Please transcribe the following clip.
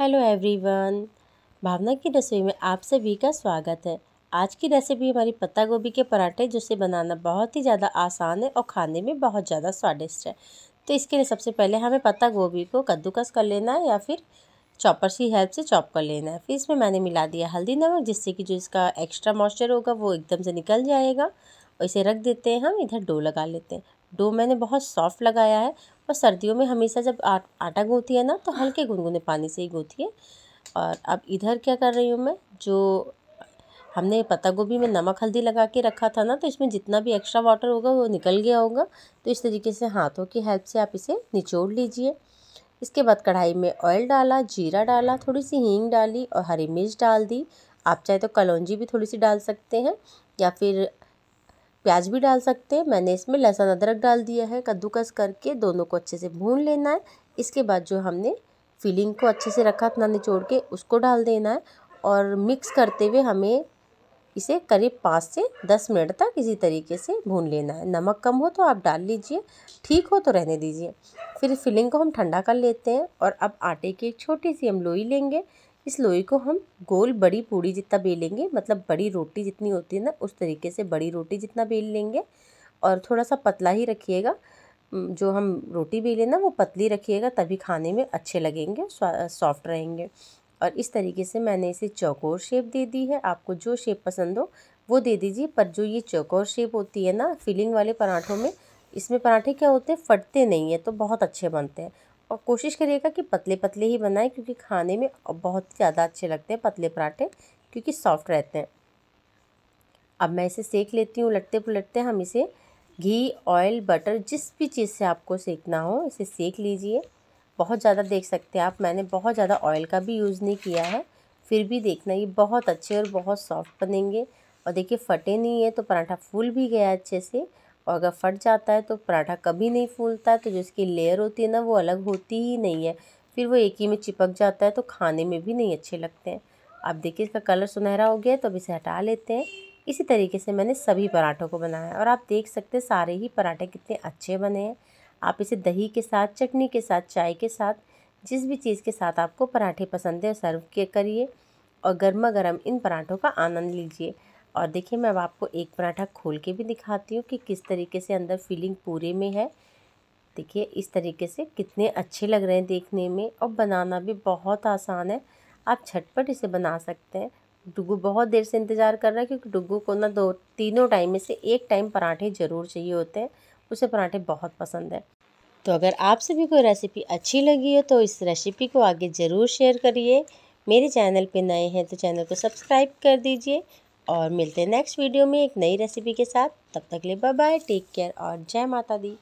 hello everyone भावना की रसोई में आप सभी का स्वागत है आज की रेसिपी हमारी पत्ता गोभी के पराठे जिसे बनाना बहुत ही ज़्यादा आसान है और खाने में बहुत ज़्यादा स्वादिष्ट है तो इसके लिए सबसे पहले हमें पत्ता गोभी को कद्दूकस कर लेना है या फिर चॉपर्स की हेल्प से चॉप कर लेना है फिर इसमें मैंने मिला दिया हल्दी नमक जिससे कि जो इसका एक्स्ट्रा मॉइस्चर होगा वो एकदम से निकल जाएगा और इसे रख देते हैं हम इधर डो लगा लेते हैं डो मैंने बहुत सॉफ्ट लगाया है पर सर्दियों में हमेशा जब आ, आटा गूँती है ना तो हल्के गुनगुने पानी से ही है और अब इधर क्या कर रही हूँ मैं जो हमने पत्ता गोभी में नमक हल्दी लगा के रखा था ना तो इसमें जितना भी एक्स्ट्रा वाटर होगा वो निकल गया होगा तो इस तरीके से हाथों की हेल्प से आप इसे निचोड़ लीजिए इसके बाद कढ़ाई में ऑयल डाला जीरा डाला थोड़ी सी हींग डाली और हरी मिर्च डाल दी आप चाहे तो कलौजी भी थोड़ी सी डाल सकते हैं या फिर प्याज भी डाल सकते हैं मैंने इसमें लहसुन अदरक डाल दिया है कद्दूकस करके दोनों को अच्छे से भून लेना है इसके बाद जो हमने फिलिंग को अच्छे से रखा था निचोड़ के उसको डाल देना है और मिक्स करते हुए हमें इसे करीब पाँच से दस मिनट तक इसी तरीके से भून लेना है नमक कम हो तो आप डाल लीजिए ठीक हो तो रहने दीजिए फिर फिलिंग को हम ठंडा कर लेते हैं और अब आटे की एक छोटी सी हम लोई लेंगे इस लोई को हम गोल बड़ी पूड़ी जितना बेलेंगे मतलब बड़ी रोटी जितनी होती है ना उस तरीके से बड़ी रोटी जितना बेल लेंगे और थोड़ा सा पतला ही रखिएगा जो हम रोटी बेलें ना वो पतली रखिएगा तभी खाने में अच्छे लगेंगे सॉफ्ट रहेंगे और इस तरीके से मैंने इसे चौकोर शेप दे दी है आपको जो शेप पसंद हो वो दे दीजिए पर जो ये चौकोर शेप होती है ना फिलिंग वाले पराठों में इसमें पराठे क्या होते हैं फटते नहीं हैं तो बहुत अच्छे बनते हैं और कोशिश करिएगा कि पतले पतले ही बनाएं क्योंकि खाने में बहुत ज़्यादा अच्छे लगते हैं पतले पराठे क्योंकि सॉफ्ट रहते हैं अब मैं इसे सेक लेती हूँ उलटते पुलटते हम इसे घी ऑयल बटर जिस भी चीज़ से आपको सेकना हो इसे सेक लीजिए बहुत ज़्यादा देख सकते हैं आप मैंने बहुत ज़्यादा ऑयल का भी यूज़ नहीं किया है फिर भी देखना ये बहुत अच्छे और बहुत सॉफ्ट बनेंगे और देखिए फटे नहीं है तो पराठा फूल भी गया अच्छे से और अगर फट जाता है तो पराठा कभी नहीं फूलता है तो जो इसकी लेयर होती है ना वो अलग होती ही नहीं है फिर वो एक ही में चिपक जाता है तो खाने में भी नहीं अच्छे लगते हैं आप देखिए इसका कलर सुनहरा हो गया तो अब इसे हटा लेते हैं इसी तरीके से मैंने सभी पराठों को बनाया है और आप देख सकते हैं सारे ही पराठे कितने अच्छे बने हैं आप इसे दही के साथ चटनी के साथ चाय के साथ जिस भी चीज़ के साथ आपको पराठे पसंद है सर्व करिए और गर्मा गर्म इन पराठों का आनंद लीजिए और देखिए मैं अब आपको एक पराठा खोल के भी दिखाती हूँ कि किस तरीके से अंदर फीलिंग पूरे में है देखिए इस तरीके से कितने अच्छे लग रहे हैं देखने में और बनाना भी बहुत आसान है आप झटपट इसे बना सकते हैं डुगू बहुत देर से इंतज़ार कर रहा है क्योंकि डुगू को ना दो तीनों टाइम में से एक टाइम पराठे ज़रूर चाहिए होते हैं उसे पराठे बहुत पसंद है तो अगर आप सभी को रेसिपी अच्छी लगी हो तो इस रेसिपी को आगे ज़रूर शेयर करिए मेरे चैनल पे नए हैं तो चैनल को सब्सक्राइब कर दीजिए और मिलते हैं नेक्स्ट वीडियो में एक नई रेसिपी के साथ तब तक ले बाय बाय टेक केयर और जय माता दी